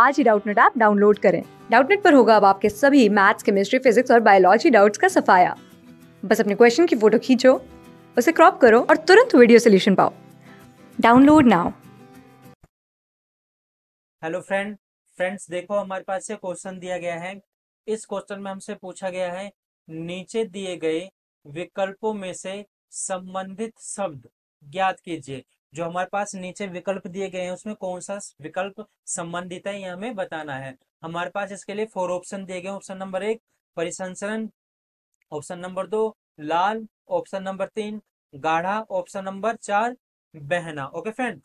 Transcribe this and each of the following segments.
आज ही Doubtnut app download करें डाउटनेट पर होगा अब आपके सभी मैथ्स केमिस्ट्री फिजिक्स और बायोलॉजी डाउट्स का सफाया बस अपने क्वेश्चन की फोटो खींचो उसे क्रॉप करो और तुरंत वीडियो सोल्यूशन पाओ download now hello friend friends देखो हमारे पास से क्वेश्चन दिया गया है इस क्वेश्चन में हमसे पूछा गया है नीचे दिए गए विकल्पों में से संबंधित शब्द ज्ञात कीजिए जो हमारे पास नीचे विकल्प दिए गए हैं उसमें कौन सा विकल्प संबंधित है यह हमें बताना है हमारे पास इसके लिए फोर ऑप्शन दिए गए ऑप्शन नंबर एक परिसंसरण ऑप्शन नंबर दो लाल ऑप्शन नंबर तीन गाढ़ा ऑप्शन नंबर चार बहना ओके फ्रेंड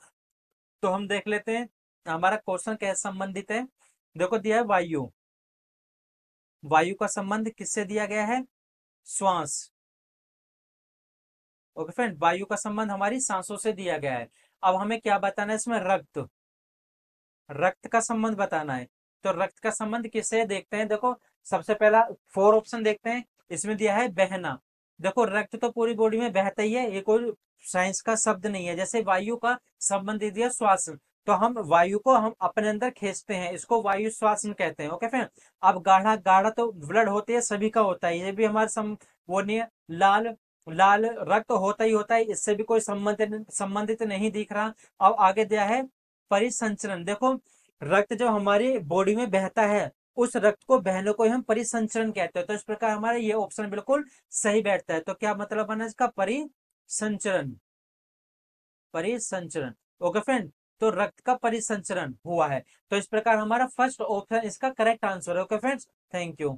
तो हम देख लेते हैं हमारा क्वेश्चन कैसे संबंधित है देखो दिया है वायु वायु का संबंध किससे दिया गया है श्वास ओके फ्रेंड वायु का संबंध हमारी सांसों से दिया गया है अब हमें क्या बताना है इसमें रक्त रक्त का संबंध बताना है तो रक्त का संबंध किससे देखते हैं देखो सबसे पहला फोर ऑप्शन देखते हैं इसमें दिया है बहना देखो रक्त तो पूरी बॉडी में बहता ही है ये कोई साइंस का शब्द नहीं है जैसे वायु का संबंध दिया श्वास तो हम वायु को हम अपने अंदर खींचते हैं इसको वायु श्वासन कहते हैं ओके फ्रेंड अब गाढ़ा गाढ़ा तो ब्लड होते है सभी का होता है ये भी हमारे सम वो नहीं है लाल लाल रक्त होता ही होता है इससे भी कोई संबंधित संबंधित नहीं दिख रहा अब आगे दिया है परिसंचरण देखो रक्त जब हमारी बॉडी में बहता है उस रक्त को बहने को हम परिसंचरण कहते हैं तो इस प्रकार हमारे ये ऑप्शन बिल्कुल सही बैठता है तो क्या मतलब बना इसका परिसंचरण परिसंचरण ओके फ्रेंड तो रक्त का परिसंचरण हुआ है तो इस प्रकार हमारा फर्स्ट ऑप्शन इसका करेक्ट आंसर है ओके फ्रेंड्स थैंक यू